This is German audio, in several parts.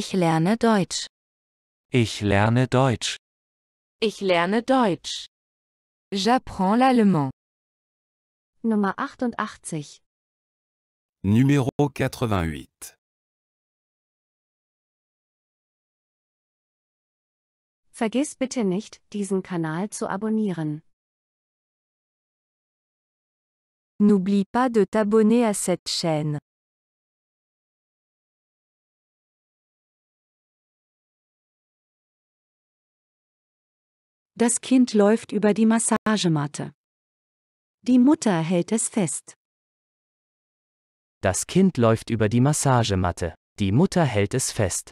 Ich lerne Deutsch. Ich lerne Deutsch. Ich lerne Deutsch. J'apprends l'allemand. Nummer 88. Numéro 88. Vergiss bitte nicht, diesen Kanal zu abonnieren. N'oublie pas de t'abonner à cette chaîne. Das Kind läuft über die Massagematte. Die Mutter hält es fest. Das Kind läuft über die Massagematte. Die Mutter hält es fest.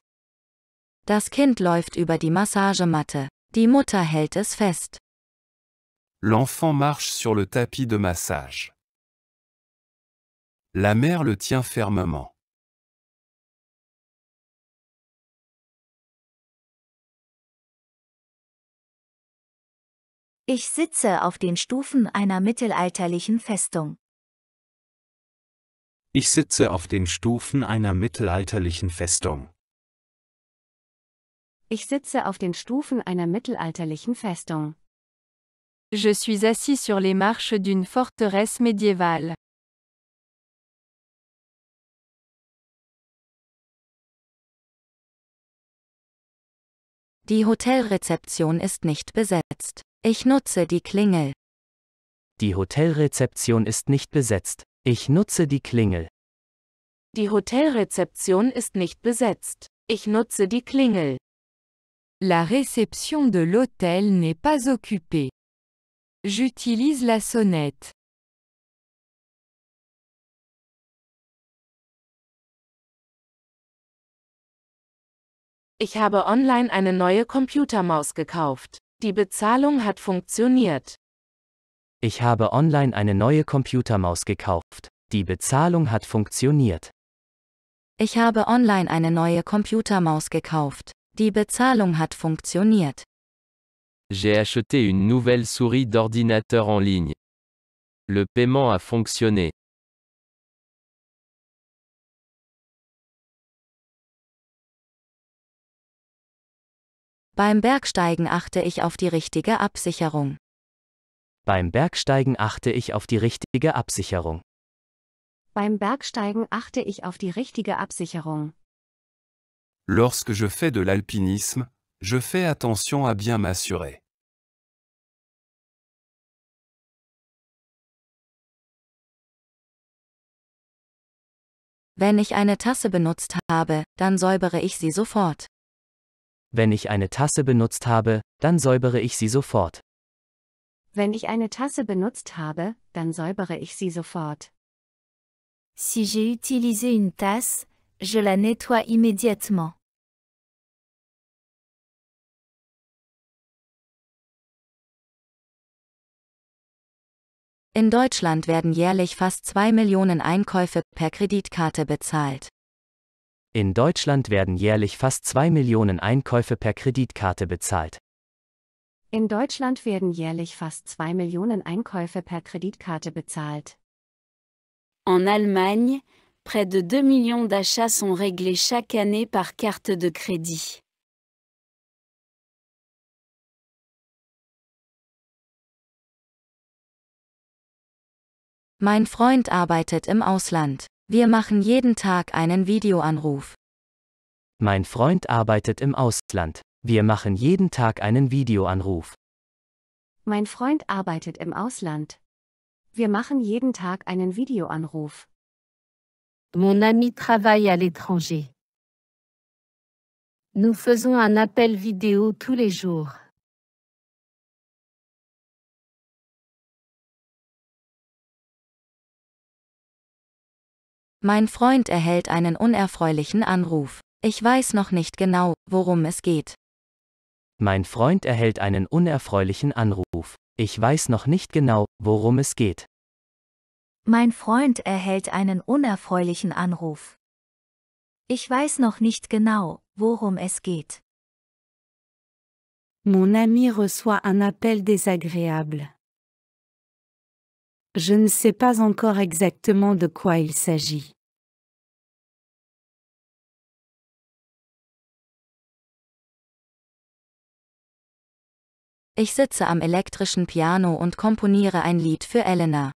Das Kind läuft über die Massagematte. Die Mutter hält es fest. L'enfant marche sur le tapis de massage. La mère le tient fermement. Ich sitze auf den Stufen einer mittelalterlichen Festung. Ich sitze auf den Stufen einer mittelalterlichen Festung. Ich sitze auf den Stufen einer mittelalterlichen Festung. Je suis assis sur les marches d'une forteresse médiévale. Die Hotelrezeption ist nicht besetzt. Ich nutze die Klingel. Die Hotelrezeption ist nicht besetzt. Ich nutze die Klingel. Die Hotelrezeption ist nicht besetzt. Ich nutze die Klingel. La réception de l'hôtel n'est pas occupée. J'utilise la sonnette. Ich habe online eine neue Computermaus gekauft. Die Bezahlung hat funktioniert. Ich habe online eine neue Computermaus gekauft. Die Bezahlung hat funktioniert. Ich habe online eine neue Computermaus gekauft. Die Bezahlung hat funktioniert. J'ai acheté une nouvelle souris d'ordinateur en ligne. Le paiement a fonctionné. Beim Bergsteigen achte ich auf die richtige Absicherung. Beim Bergsteigen achte ich auf die richtige Absicherung. Beim Bergsteigen achte ich auf die richtige Absicherung. Lorsque je fais de l'alpinisme, je fais attention à bien m'assurer. Wenn ich eine Tasse benutzt habe, dann säubere ich sie sofort. Wenn ich eine Tasse benutzt habe, dann säubere ich sie sofort. Wenn ich eine Tasse benutzt habe, dann säubere ich sie sofort. Si j'ai utilisé une tasse, je la nettoie immédiatement. In Deutschland werden jährlich fast 2 Millionen Einkäufe per Kreditkarte bezahlt. In Deutschland werden jährlich fast 2 Millionen Einkäufe per Kreditkarte bezahlt. In Deutschland werden jährlich fast 2 Millionen Einkäufe per Kreditkarte bezahlt. En Allemagne, près de 2 Millionen d'achats sont réglés chaque année par carte de crédit. Mein Freund arbeitet im Ausland. Wir machen jeden Tag einen Videoanruf. Mein Freund arbeitet im Ausland. Wir machen jeden Tag einen Videoanruf. Mein Freund arbeitet im Ausland. Wir machen jeden Tag einen Videoanruf. Mon ami travaille à l'étranger. Nous faisons un appel vidéo tous les jours. Mein Freund erhält einen unerfreulichen Anruf. Ich weiß noch nicht genau, worum es geht. Mein Freund erhält einen unerfreulichen Anruf. Ich weiß noch nicht genau, worum es geht. Mein Freund erhält einen unerfreulichen Anruf. Ich weiß noch nicht genau, worum es geht. Mon ami reçoit un appel désagréable. Je ne sais pas encore exactement de quoi il s'agit. Ich sitze am elektrischen Piano und komponiere ein Lied für Elena.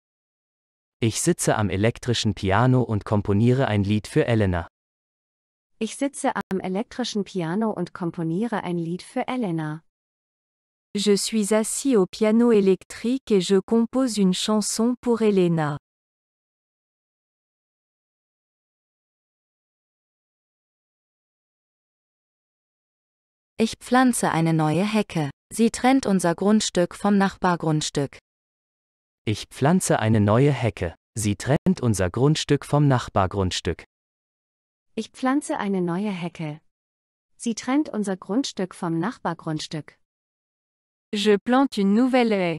Ich sitze am elektrischen Piano und komponiere ein Lied für Elena. Ich sitze am elektrischen Piano und komponiere ein Lied für Elena. Je suis assis au piano électrique et je compose une chanson pour Elena. Ich pflanze eine neue Hecke. Sie trennt unser Grundstück vom Nachbargrundstück. Ich pflanze eine neue Hecke. Sie trennt unser Grundstück vom Nachbargrundstück. Ich pflanze eine neue Hecke. Sie trennt unser Grundstück vom Nachbargrundstück. Je plante une nouvelle haie.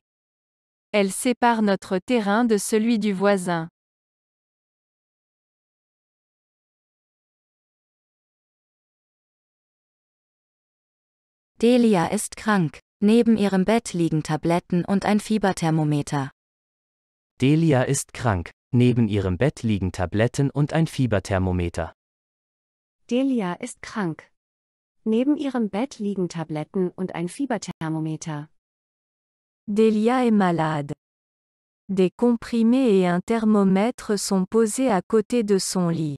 Elle sépare notre terrain de celui du voisin. Delia ist krank. Neben ihrem Bett liegen Tabletten und ein Fieberthermometer. Delia ist krank. Neben ihrem Bett liegen Tabletten und ein Fieberthermometer. Delia ist krank. Neben ihrem Bett liegen Tabletten und ein Fieberthermometer. Delia est malade. Des comprimés et un thermomètre sont posés à côté de son lit.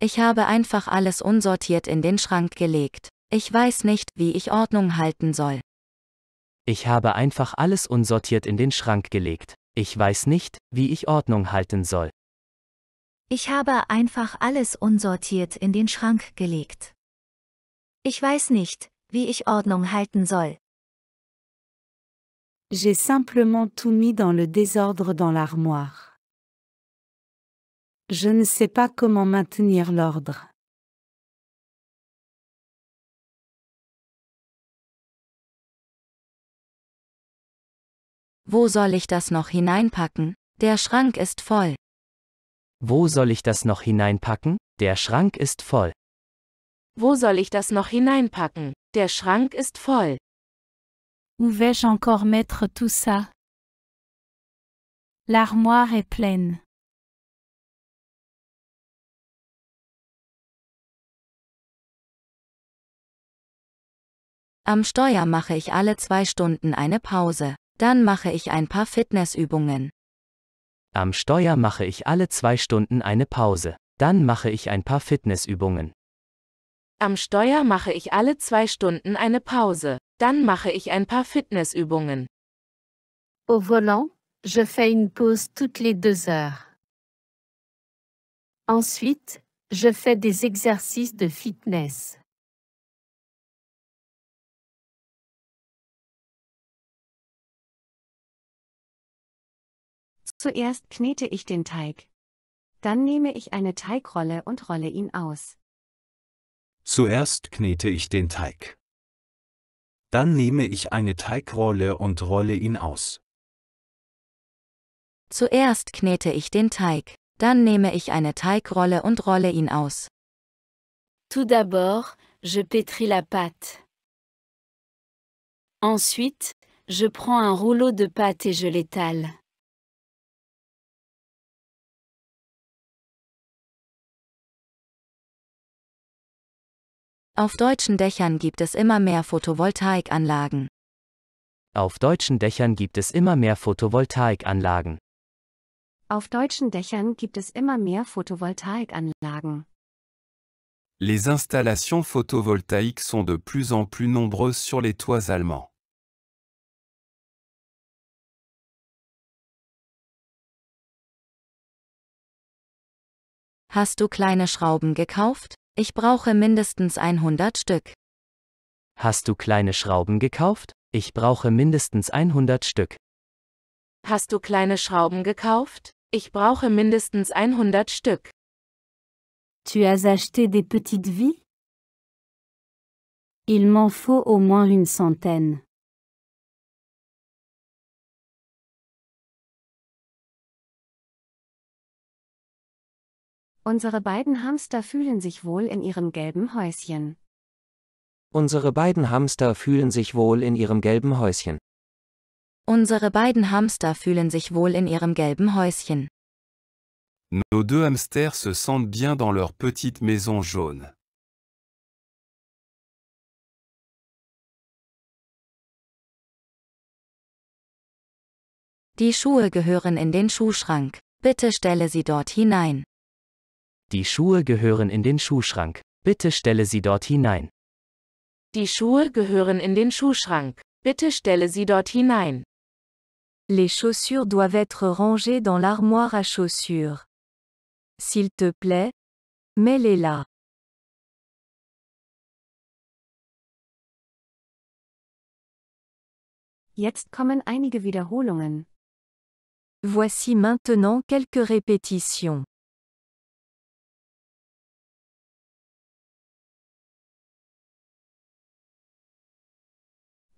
Ich habe einfach alles unsortiert in den Schrank gelegt. Ich weiß nicht, wie ich Ordnung halten soll. Ich habe einfach alles unsortiert in den Schrank gelegt. Ich weiß nicht, wie ich Ordnung halten soll. Ich habe einfach alles unsortiert in den Schrank gelegt. Ich weiß nicht, wie ich Ordnung halten soll. J'ai simplement tout mis dans le désordre dans l'armoire. Je ne sais pas comment maintenir l'ordre. Wo soll ich das noch hineinpacken? Der Schrank ist voll. Wo soll ich das noch hineinpacken? Der Schrank ist voll. Wo soll ich das noch hineinpacken? Der Schrank ist voll. Où vais-je encore mettre tout ça? L'armoire est pleine. Am Steuer mache ich alle zwei Stunden eine Pause. Dann mache ich ein paar Fitnessübungen. Am Steuer mache ich alle zwei Stunden eine Pause. Dann mache ich ein paar Fitnessübungen. Am Steuer mache ich alle zwei Stunden eine Pause. Dann mache ich ein paar Fitnessübungen. Au volant, je fais une pause toutes les deux heures. Ensuite, je fais des exercices de fitness. Zuerst knete ich den Teig. Dann nehme ich eine Teigrolle und rolle ihn aus. Zuerst knete ich den Teig. Dann nehme ich eine Teigrolle und rolle ihn aus. Zuerst knete ich den Teig, dann nehme ich eine Teigrolle und rolle ihn aus. Tout d'abord, je pétris la pâte. Ensuite, je prends un rouleau de pâte et je l'étale. Auf deutschen Dächern gibt es immer mehr Photovoltaikanlagen. Auf deutschen Dächern gibt es immer mehr Photovoltaikanlagen. Auf deutschen Dächern gibt es immer mehr Photovoltaikanlagen. Les installations photovoltaïques sont de plus en plus nombreuses sur les toits allemands. Hast du kleine Schrauben gekauft? Ich brauche mindestens 100 Stück. Hast du kleine Schrauben gekauft? Ich brauche mindestens 100 Stück. Hast du kleine Schrauben gekauft? Ich brauche mindestens 100 Stück. Tu as acheté des petites vies? Il m'en faut au moins une centaine. Unsere beiden Hamster fühlen sich wohl in ihrem gelben Häuschen. Unsere beiden Hamster fühlen sich wohl in ihrem gelben Häuschen. Unsere beiden Hamster fühlen sich wohl in ihrem gelben Häuschen. Nos deux hamsters se sentent bien dans leur petite maison jaune. Die Schuhe gehören in den Schuhschrank. Bitte stelle sie dort hinein. Die Schuhe gehören in den Schuhschrank. Bitte stelle sie dort hinein. Die Schuhe gehören in den Schuhschrank. Bitte stelle sie dort hinein. Les chaussures doivent être rangées dans l'armoire à chaussures. S'il te plaît, mets-les là. Jetzt kommen einige Wiederholungen. Voici maintenant quelques répétitions.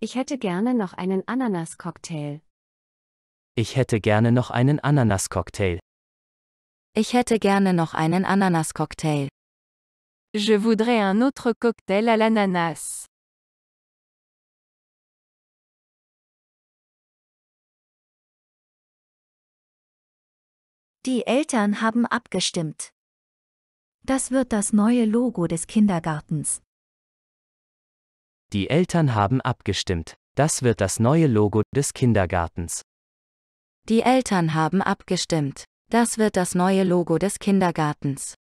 Ich hätte gerne noch einen Ananas-Cocktail. Ich hätte gerne noch einen Ananas-Cocktail. Ich hätte gerne noch einen Ananas-Cocktail. Je voudrais un autre cocktail à l'ananas. Die Eltern haben abgestimmt. Das wird das neue Logo des Kindergartens. Die Eltern haben abgestimmt. Das wird das neue Logo des Kindergartens. Die Eltern haben abgestimmt. Das wird das neue Logo des Kindergartens.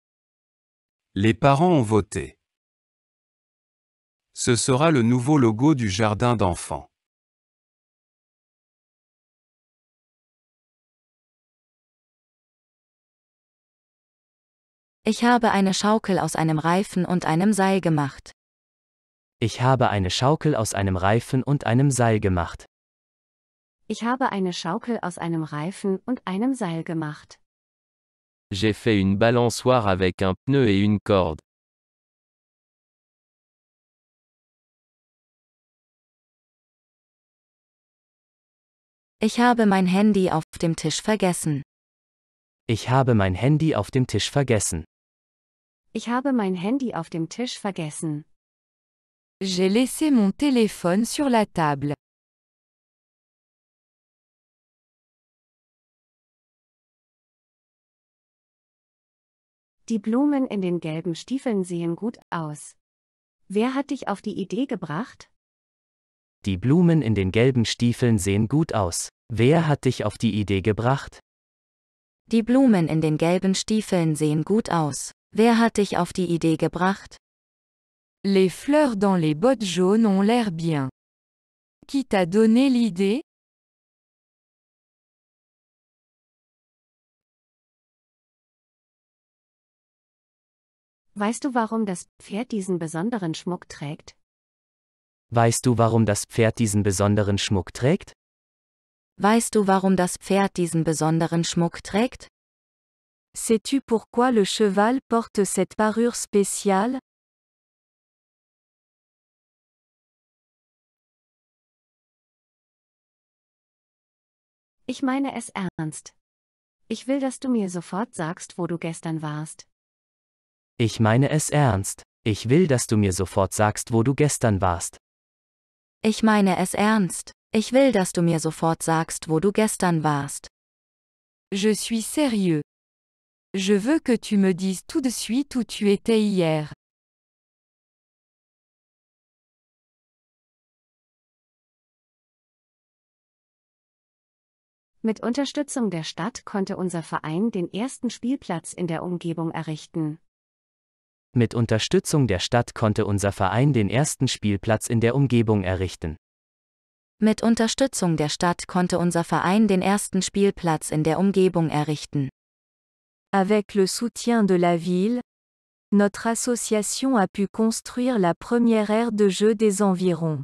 Les parents ont voté. Ce sera le nouveau logo du jardin d'enfants. Ich habe eine Schaukel aus einem Reifen und einem Seil gemacht. Ich habe eine Schaukel aus einem Reifen und einem Seil gemacht. Ich habe eine Schaukel aus einem Reifen und einem Seil gemacht. J'ai fait une balançoire avec un pneu et une corde. Ich habe mein Handy auf dem Tisch vergessen. Ich habe mein Handy auf dem Tisch vergessen. Ich habe mein Handy auf dem Tisch vergessen. J'ai laissé mon téléphone sur la table. Die Blumen in den gelben Stiefeln sehen gut aus. Wer hat dich auf die Idee gebracht? Die Blumen in den gelben Stiefeln sehen gut aus. Wer hat dich auf die Idee gebracht? Die Blumen in den gelben Stiefeln sehen gut aus. Wer hat dich auf die Idee gebracht? Les fleurs dans les bottes jaunes ont l'air bien. Qui t'a donné l'idée Weißt du, warum das Pferd diesen besonderen Schmuck trägt? Weißt du, warum das Pferd diesen besonderen Schmuck trägt? Weißt du, warum das Pferd diesen besonderen Schmuck trägt? Sais-tu pourquoi le cheval porte cette parure spéciale? Ich meine es ernst. Ich will, dass du mir sofort sagst, wo du gestern warst. Ich meine es ernst. Ich will, dass du mir sofort sagst, wo du gestern warst. Ich meine es ernst. Ich will, dass du mir sofort sagst, wo du gestern warst. Je suis sérieux. Je veux que tu me dises tout de suite où tu étais hier. Mit Unterstützung der Stadt konnte unser Verein den ersten Spielplatz in der Umgebung errichten. Mit Unterstützung der Stadt konnte unser Verein den ersten Spielplatz in der Umgebung errichten. Mit Unterstützung der Stadt konnte unser Verein den ersten Spielplatz in der Umgebung errichten. Avec le soutien de la ville, notre association a pu construire la première aire de jeu des environs.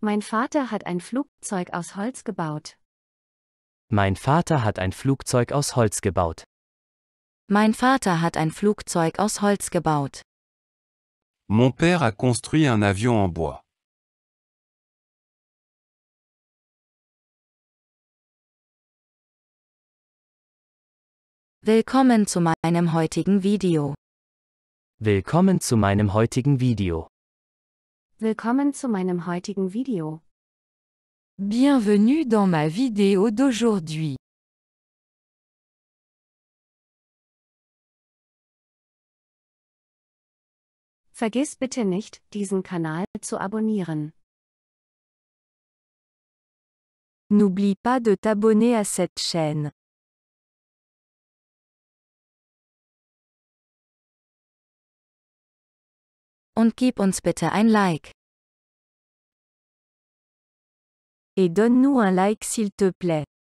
Mein Vater hat ein Flugzeug aus Holz gebaut. Mein Vater hat ein Flugzeug aus Holz gebaut. Mein Vater hat ein Flugzeug aus Holz gebaut. Mon père a construit un avion en bois. Willkommen zu meinem heutigen Video. Willkommen zu meinem heutigen Video. Willkommen zu meinem heutigen Video. Bienvenue dans ma vidéo d'aujourd'hui. Vergiss bitte nicht, diesen Kanal zu abonnieren. N'oublie pas de t'abonner à cette chaîne. und gib uns bitte ein Like. Et donne-nous un like s'il te plaît.